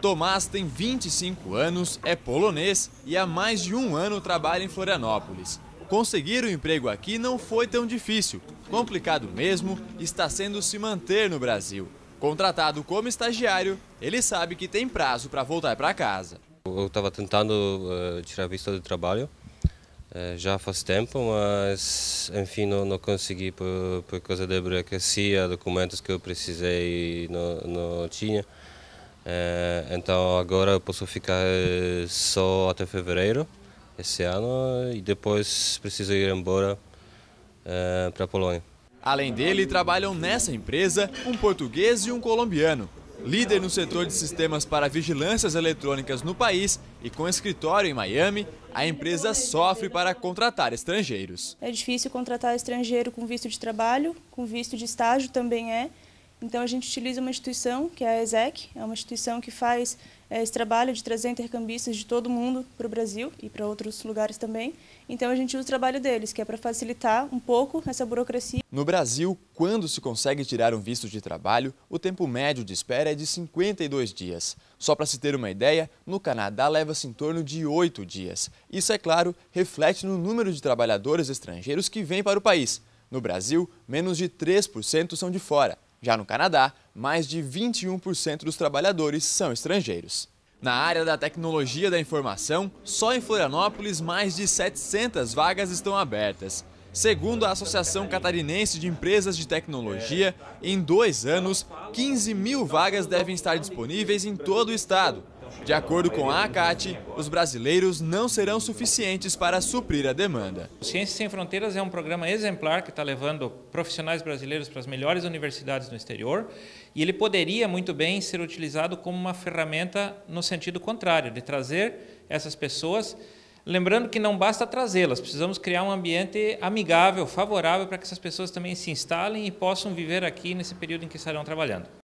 Tomás tem 25 anos, é polonês e há mais de um ano trabalha em Florianópolis. Conseguir o um emprego aqui não foi tão difícil. Complicado mesmo está sendo se manter no Brasil. Contratado como estagiário, ele sabe que tem prazo para voltar para casa. Eu estava tentando uh, tirar visto de trabalho uh, já faz tempo, mas enfim, não, não consegui por, por causa da burocracia, documentos que eu precisei não, não tinha. Eh, então agora eu posso ficar eh, só até fevereiro esse ano e depois preciso ir embora eh, para a Polônia. Além dele, trabalham nessa empresa um português e um colombiano. Líder no setor de sistemas para vigilâncias eletrônicas no país e com escritório em Miami, a empresa sofre para contratar estrangeiros. É difícil contratar estrangeiro com visto de trabalho, com visto de estágio também é. Então, a gente utiliza uma instituição, que é a ESEC, é uma instituição que faz é, esse trabalho de trazer intercambistas de todo o mundo para o Brasil e para outros lugares também. Então, a gente usa o trabalho deles, que é para facilitar um pouco essa burocracia. No Brasil, quando se consegue tirar um visto de trabalho, o tempo médio de espera é de 52 dias. Só para se ter uma ideia, no Canadá leva-se em torno de 8 dias. Isso, é claro, reflete no número de trabalhadores estrangeiros que vêm para o país. No Brasil, menos de 3% são de fora. Já no Canadá, mais de 21% dos trabalhadores são estrangeiros. Na área da tecnologia da informação, só em Florianópolis mais de 700 vagas estão abertas. Segundo a Associação Catarinense de Empresas de Tecnologia, em dois anos, 15 mil vagas devem estar disponíveis em todo o estado. De acordo com a ACAT, os brasileiros não serão suficientes para suprir a demanda. O Ciências Sem Fronteiras é um programa exemplar que está levando profissionais brasileiros para as melhores universidades no exterior e ele poderia muito bem ser utilizado como uma ferramenta no sentido contrário, de trazer essas pessoas Lembrando que não basta trazê-las, precisamos criar um ambiente amigável, favorável para que essas pessoas também se instalem e possam viver aqui nesse período em que estarão trabalhando.